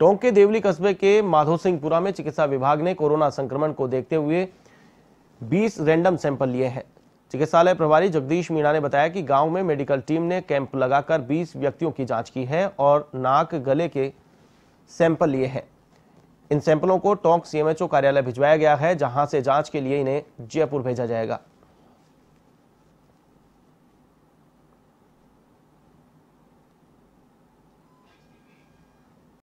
टोंक के देवली कस्बे के माधो सिंहपुरा में चिकित्सा विभाग ने कोरोना संक्रमण को देखते हुए 20 रैंडम सैंपल लिए हैं चिकित्सालय प्रभारी जगदीश मीणा ने बताया कि गांव में मेडिकल टीम ने कैंप लगाकर 20 व्यक्तियों की जांच की है और नाक गले के सैंपल लिए हैं इन सैंपलों को टोंक सीएमएचओ कार्यालय भिजवाया गया है जहां से जांच के लिए इन्हें जयपुर भेजा जाएगा